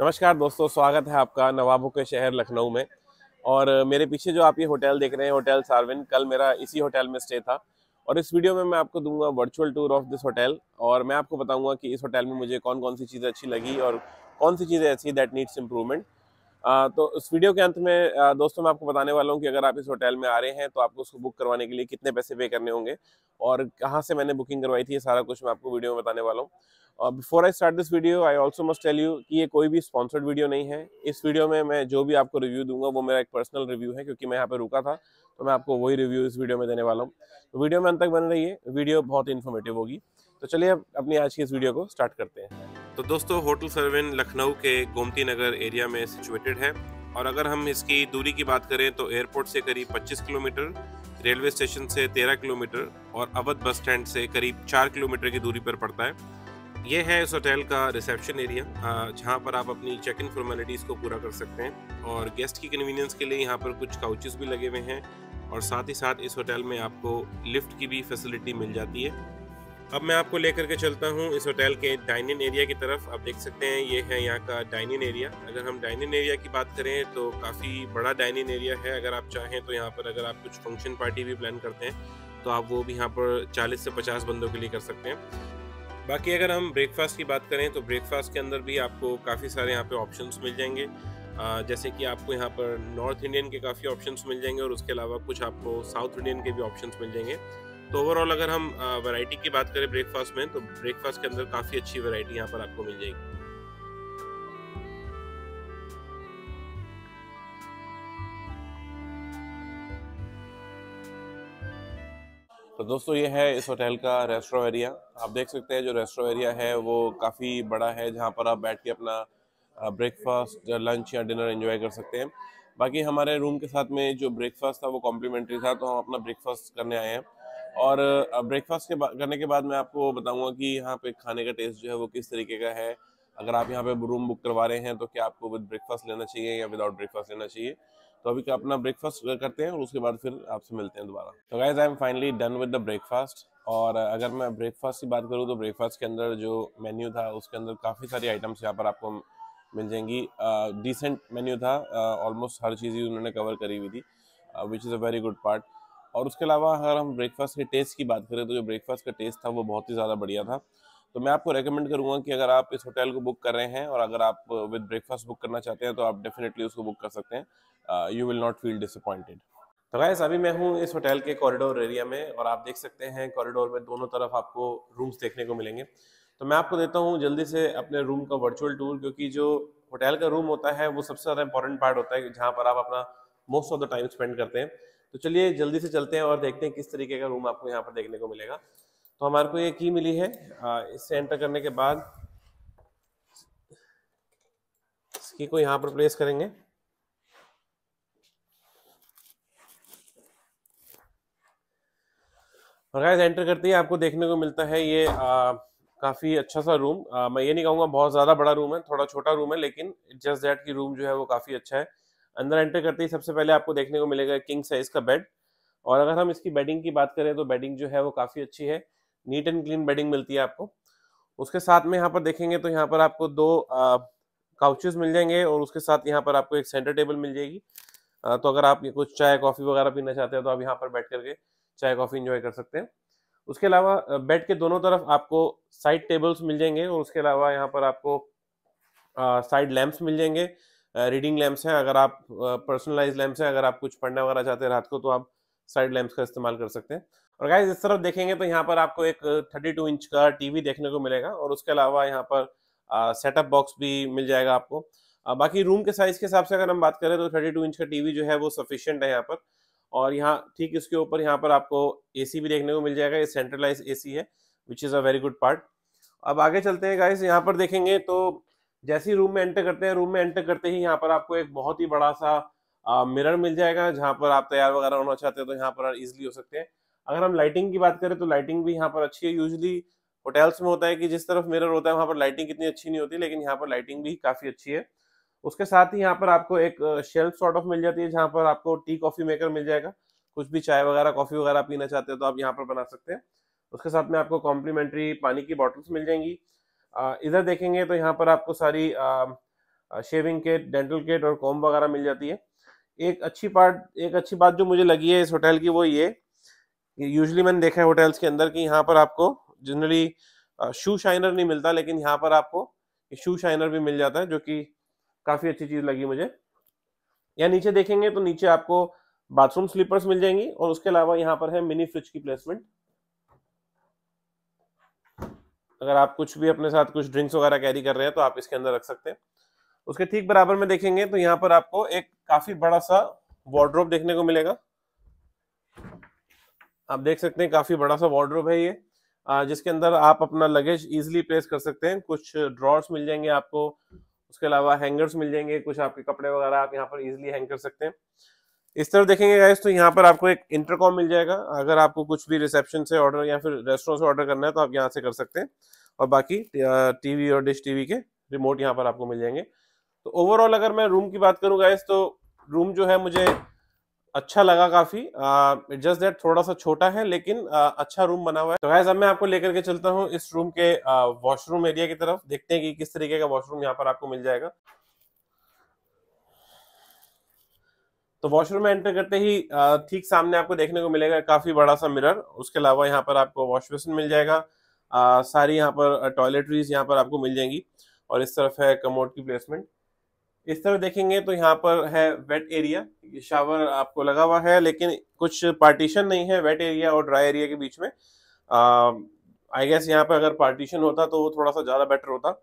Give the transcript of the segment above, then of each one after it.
नमस्कार दोस्तों स्वागत है आपका नवाबों के शहर लखनऊ में और मेरे पीछे जो आप ये होटल देख रहे हैं होटल सारविन कल मेरा इसी होटल में स्टे था और इस वीडियो में मैं आपको दूंगा virtual tour of this hotel और मैं आपको बताऊंगा कि इस होटल में मुझे कौन कौन सी चीज़ें अच्छी लगी और कौन सी चीज़ें अच्छी दैट नीड्स इम्प्रूवमेंट तो इस वीडियो के अंत में दोस्तों मैं आपको बताने वाला हूँ कि अगर आप इस होटल में आ रहे हैं तो आपको उसको बुक करवाने के लिए कितने पैसे पे करने होंगे और कहाँ से मैंने बुकिंग करवाई थी ये सारा कुछ मैं आपको वीडियो में बताने वाला हूँ और before I start this video I also must tell you कि ये कोई भी स्पॉन्सर्ड वीडियो नहीं है इस वीडियो में मैं जो भी आपको रिव्यू दूंगा वो मेरा एक पर्सनल रिव्यू है क्योंकि मैं यहाँ पर रुका था तो मैं आपको वही रिव्यू इस वीडियो में देने वाला हूँ तो वीडियो में अंत तक बन रही है वीडियो बहुत ही इन्फॉर्मेटिव होगी तो चलिए अब अपनी आज की इस वीडियो को स्टार्ट करते हैं तो दोस्तों होटल सर्विन लखनऊ के गोमती नगर एरिया में सिचुएटेड है और अगर हम इसकी दूरी की बात करें तो एयरपोर्ट से करीब 25 किलोमीटर रेलवे स्टेशन से 13 किलोमीटर और अवध बस स्टैंड से करीब 4 किलोमीटर की दूरी पर पड़ता है ये है इस होटल का रिसेप्शन एरिया हाँ, जहाँ पर आप अपनी चेक इन फॉर्मेलिटीज़ को पूरा कर सकते हैं और गेस्ट की कन्वीनियंस के लिए यहाँ पर कुछ काउचेस भी लगे हुए हैं और साथ ही साथ इस होटल में आपको लिफ्ट की भी फैसिलिटी मिल जाती है अब मैं आपको लेकर के चलता हूँ इस होटल के डाइनिंग एरिया की तरफ आप देख सकते हैं ये है यहाँ का डाइनिंग एरिया अगर हम डाइनिंग एरिया की बात करें तो काफ़ी बड़ा डाइनिंग एरिया है अगर आप चाहें तो यहाँ पर अगर आप कुछ फंक्शन पार्टी भी प्लान करते हैं तो आप वो भी यहाँ पर 40 से 50 बंदों के लिए कर सकते हैं बाकी अगर हम ब्रेकफास्ट की बात करें तो ब्रेकफास्ट के अंदर भी आपको काफ़ी सारे यहाँ पर ऑप्शन मिल जाएंगे जैसे कि आपको यहाँ पर नॉर्थ इंडियन के काफ़ी ऑप्शन मिल जाएंगे और उसके अलावा कुछ आपको साउथ इंडियन के भी ऑप्शन मिल जाएंगे तो ओवरऑल अगर हम वैरायटी की बात करें ब्रेकफास्ट में तो ब्रेकफास्ट के अंदर काफ़ी अच्छी वैरायटी यहाँ पर आपको मिल जाएगी तो दोस्तों ये है इस होटल का रेस्टोरेंट एरिया आप देख सकते हैं जो रेस्टोरेंट एरिया है वो काफ़ी बड़ा है जहाँ पर आप बैठ के अपना ब्रेकफास्ट लंच या डिनर एंजॉय कर सकते हैं बाकी हमारे रूम के साथ में जो ब्रेकफास्ट था वो कॉम्प्लीमेंट्री था तो हम अपना ब्रेकफास्ट करने आए हैं और ब्रेकफास्ट के करने के बाद मैं आपको बताऊंगा कि यहाँ पे खाने का टेस्ट जो है वो किस तरीके का है अगर आप यहाँ पे रूम बुक करवा रहे हैं तो क्या आपको विद ब्रेकफास्ट लेना चाहिए या विदाउट ब्रेकफास्ट लेना चाहिए तो अभी अपना ब्रेकफास्ट करते हैं और उसके बाद फिर आपसे मिलते हैं दोबारा तो guys I am finally done with the breakfast और अगर मैं ब्रेकफास्ट की बात करूँ तो ब्रेकफास्ट के अंदर जो मेन्यू था उसके अंदर काफ़ी सारी आइटम्स यहाँ पर आपको मिल जाएंगी डिसेंट मेन्यू था ऑलमोस्ट हर चीज़ ही उन्होंने कवर करी हुई थी which is a very good part और उसके अलावा अगर हम ब्रेकफास्ट के टेस्ट की बात करें तो जो ब्रेकफास्ट का टेस्ट था वो बहुत ही ज़्यादा बढ़िया था तो मैं आपको रेकमेंड करूँगा कि अगर आप इस होटल को बुक कर रहे हैं और अगर आप विद ब्रेकफास्ट बुक करना चाहते हैं तो आप डेफिनेटली उसको बुक कर सकते हैं you will not feel disappointed तो गाइस अभी मैं हूँ इस होटल के कॉरिडोर एरिया में और आप देख सकते हैं कॉरिडोर में दोनों तरफ आपको रूम्स देखने को मिलेंगे तो मैं आपको देता हूँ जल्दी से अपने रूम का वर्चुअल टूर क्योंकि जो होटल का रूम होता है वो सबसे ज़्यादा इंपॉर्टेंट पार्ट होता है जहाँ पर आप अपना most of the time spend करते हैं तो चलिए जल्दी से चलते हैं और देखते हैं किस तरीके का रूम आपको यहाँ पर देखने को मिलेगा तो हमारे को ये की मिली है इससे एंटर करने के बाद की को यहाँ पर प्लेस करेंगे और गाइस एंटर करते ही आपको देखने को मिलता है ये आ, काफ़ी अच्छा सा रूम आ, मैं ये नहीं कहूंगा बहुत ज़्यादा बड़ा रूम है थोड़ा छोटा रूम है लेकिन जस्ट दैट की रूम जो है वो काफ़ी अच्छा है अंदर एंटर करते ही सबसे पहले आपको देखने को मिलेगा किंग साइज का बेड और अगर हम इसकी बेडिंग की बात करें तो बेडिंग जो है वो काफ़ी अच्छी है नीट एंड क्लीन बेडिंग मिलती है आपको उसके साथ में यहाँ पर देखेंगे तो यहाँ पर आपको दो काउचेस मिल जाएंगे और उसके साथ यहाँ पर आपको एक सेंटर टेबल मिल जाएगी आ, तो अगर आप कुछ चाय कॉफ़ी वगैरह पीना चाहते हैं तो आप यहाँ पर बैठ करके चाय कॉफ़ी इंजॉय कर सकते हैं उसके अलावा बेड के दोनों तरफ आपको साइड टेबल्स मिल जाएंगे और उसके अलावा यहाँ पर आपको साइड लैंप्स मिल जाएंगे रीडिंग लैम्प्स हैं अगर आप पर्सनलाइज लैम्प्स हैं अगर आप कुछ पढ़ना वगैरह चाहते हैं रात को तो आप साइड लैम्प्स का इस्तेमाल कर सकते हैं और गाइज इस तरफ देखेंगे तो यहाँ पर आपको एक 32 इंच का टीवी देखने को मिलेगा और उसके अलावा यहाँ पर सेटअप बॉक्स भी मिल जाएगा आपको आ, बाकी रूम के साइज़ के हिसाब से अगर हम बात करें तो 32 इंच का टीवी जो है वो सफिशियंट है यहाँ पर और यहाँ ठीक इसके ऊपर यहाँ पर आपको एसी भी देखने को मिल जाएगा ये सेंट्रलाइज एसी है which is a very good part अब आगे चलते हैं गाइज यहाँ पर देखेंगे तो जैसे ही रूम में एंटर करते हैं रूम में एंटर करते ही यहाँ पर आपको एक बहुत ही बड़ा सा आ, मिरर मिल जाएगा जहाँ पर आप तैयार वगैरह होना चाहते हैं तो यहाँ पर ईजिली हो सकते हैं अगर हम लाइटिंग की बात करें तो लाइटिंग भी यहाँ पर अच्छी है यूजली होटल्स में होता है कि जिस तरफ मिरर होता है वहाँ पर लाइटिंग इतनी अच्छी नहीं होती लेकिन यहाँ पर लाइटिंग भी काफ़ी अच्छी है उसके साथ ही यहाँ पर आपको एक शेल्फ सॉर्ट ऑफ मिल जाती है जहाँ पर आपको टी कॉफ़ी मेकर मिल जाएगा कुछ भी चाय वगैरह कॉफ़ी वगैरह पीना चाहते हैं तो आप यहाँ पर बना सकते हैं उसके साथ में आपको कॉम्प्लीमेंट्री पानी की बॉटल्स मिल जाएंगी इधर देखेंगे तो यहाँ पर आपको सारी शेविंग किट डेंटल किट और कॉम वगैरह मिल जाती है एक अच्छी पार्ट एक अच्छी बात जो मुझे लगी है इस होटल की वो ये यूजली मैंने देखा है होटल्स के अंदर कि यहाँ पर आपको जनरली शू शाइनर नहीं मिलता लेकिन यहाँ पर आपको शू शाइनर भी मिल जाता है जो कि काफ़ी अच्छी चीज़ लगी मुझे या नीचे देखेंगे तो नीचे आपको बाथरूम स्लीपर्स मिल जाएंगी और उसके अलावा यहाँ पर है मिनी फ्रिज की प्लेसमेंट अगर आप कुछ भी अपने साथ कुछ ड्रिंक्स वगैरह कैरी कर रहे हैं तो आप इसके अंदर रख सकते हैं उसके ठीक बराबर में देखेंगे तो यहाँ पर आपको एक काफी बड़ा सा वार्ड्रोब देखने को मिलेगा आप देख सकते हैं काफी बड़ा सा वार्ड्रोब है ये जिसके अंदर आप अपना लगेज इजिली प्लेस कर सकते हैं कुछ ड्रॉर्स मिल जाएंगे आपको उसके अलावा हैंगर्स मिल जाएंगे कुछ आपके कपड़े वगैरह आप यहाँ पर इजिली हैंग कर सकते हैं इस तरफ देखेंगे गाइस तो यहाँ पर आपको एक इंटरकॉम मिल जाएगा अगर आपको कुछ भी रिसेप्शन से ऑर्डर या फिर रेस्टोरेंट से ऑर्डर करना है तो आप यहाँ से कर सकते हैं और बाकी टीवी और डिश टीवी के रिमोट यहाँ पर आपको मिल जाएंगे तो ओवरऑल अगर मैं रूम की बात करूँ गाइस तो रूम जो है मुझे अच्छा लगा काफ़ी जस्ट डेट थोड़ा सा छोटा है लेकिन आ, अच्छा रूम बना हुआ है तो गाइस अब मैं आपको लेकर के चलता हूँ इस रूम के वॉशरूम एरिया की तरफ देखते हैं कि किस तरीके का वॉशरूम यहाँ पर आपको मिल जाएगा तो वॉशरूम में एंटर करते ही ठीक सामने आपको देखने को मिलेगा काफ़ी बड़ा सा मिरर उसके अलावा यहाँ पर आपको वॉश बेसिन मिल जाएगा आ, सारी यहाँ पर टॉयलेटरीज यहाँ पर आपको मिल जाएंगी और इस तरफ है कमोड की प्लेसमेंट इस तरफ देखेंगे तो यहाँ पर है वेट एरिया शावर आपको लगा हुआ है लेकिन कुछ पार्टीशन नहीं है वेट एरिया और ड्राई एरिया के बीच में आई गेस यहाँ पर अगर पार्टीशन होता तो वो थोड़ा सा ज़्यादा बेटर होता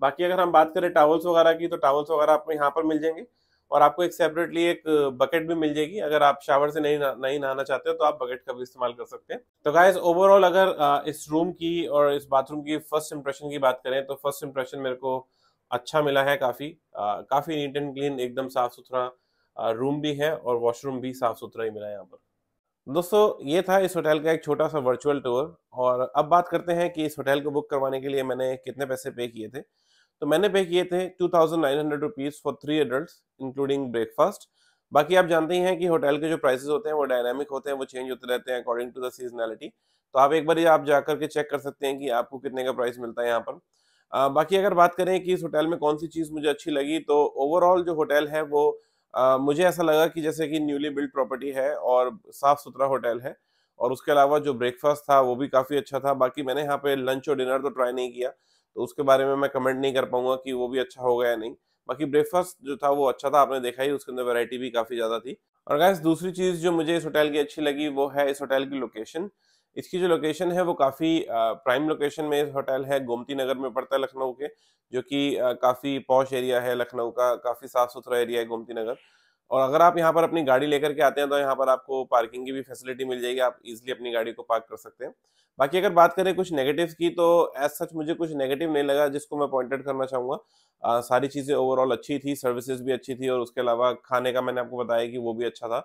बाकी अगर हम बात करें टावल्स वगैरह की तो टावल्स वगैरह आपको यहाँ पर मिल जाएंगे और आपको एक सेपरेटली एक बकेट uh, भी मिल जाएगी अगर आप शावर से नहीं ना, नहीं नहाना चाहते हो तो आप बकेट का भी इस्तेमाल कर सकते हैं तो गाइज ओवरऑल अगर uh, इस रूम की और इस बाथरूम की फर्स्ट इंप्रेशन की बात करें तो फर्स्ट इंप्रेशन मेरे को अच्छा मिला है काफ़ी काफ़ी नीट एंड क्लीन एकदम साफ सुथरा रूम uh, भी है और वॉशरूम भी साफ सुथरा ही मिला है यहाँ पर दोस्तों ये था इस होटल का एक छोटा सा वर्चुअल टूर और अब बात करते हैं कि इस होटल को बुक करवाने के लिए मैंने कितने पैसे पे किए थे तो मैंने पे किए थे two thousand nine hundred rupees for three adult including breakfast बाकी आप जानते हैं कि होटल के जो प्राइसेस होते हैं वो डायनामिक होते हैं वो चेंज होते रहते हैं अकॉर्डिंग टू द सीजनैलिटी तो आप एक बार आप जाकर के चेक कर सकते हैं कि आपको कितने का प्राइस मिलता है यहाँ पर आ, बाकी अगर बात करें कि इस होटल में कौन सी चीज़ मुझे अच्छी लगी तो ओवरऑल जो होटल है वो आ, मुझे ऐसा लगा कि जैसे कि न्यूली बिल्ड प्रॉपर्टी है और साफ़ सुथरा होटल है और उसके अलावा जो ब्रेकफास्ट था वो भी काफ़ी अच्छा था बाकी मैंने यहाँ पे लंच और डिनर तो ट्राई नहीं किया तो उसके बारे में मैं कमेंट नहीं कर पाऊंगा कि वो भी अच्छा होगा या नहीं बाकी ब्रेकफास्ट जो था वो अच्छा था आपने देखा ही उसके अंदर वैरायटी भी काफ़ी ज़्यादा थी और गैस दूसरी चीज़ जो मुझे इस होटल की अच्छी लगी वो है इस होटल की लोकेशन इसकी जो लोकेशन है वो काफ़ी प्राइम लोकेशन में होटल है गोमती नगर में पड़ता है लखनऊ के जो कि काफ़ी पॉश एरिया है लखनऊ का काफ़ी साफ़ सुथरा एरिया है गोमती नगर और अगर आप यहाँ पर अपनी गाड़ी लेकर के आते हैं तो यहाँ पर आपको पार्किंग की भी फैसिलिटी मिल जाएगी आप इजिली अपनी गाड़ी को पार्क कर सकते हैं बाकी अगर बात करें कुछ नेगेटिव की तो एज सच मुझे कुछ नेगेटिव नहीं लगा जिसको मैं पॉइंटेड करना आ, सारी चीज़ें ओवरऑल अच्छी थी सर्विसेज भी अच्छी थी और उसके अलावा खाने का मैंने आपको बताया कि वो भी अच्छा था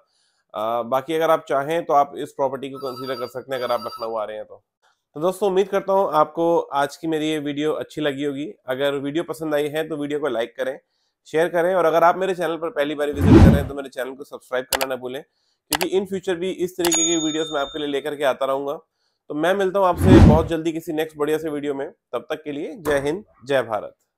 आ, बाकी अगर आप चाहें तो आप इस प्रॉपर्टी को कंसीडर कर सकते हैं अगर आप लखनऊ आ रहे हैं तो तो दोस्तों उम्मीद करता हूँ आपको आज की मेरी ये वीडियो अच्छी लगी होगी अगर वीडियो पसंद आई है तो वीडियो को लाइक करें शेयर करें और अगर आप मेरे चैनल पर पहली बार विजिट कर रहे हैं तो मेरे चैनल को सब्सक्राइब करना ना भूलें क्योंकि इन फ्यूचर भी इस तरीके की वीडियोस मैं आपके लिए लेकर के आता रहूंगा तो मैं मिलता हूँ आपसे बहुत जल्दी किसी नेक्स्ट बढ़िया से वीडियो में तब तक के लिए जय हिंद जय भारत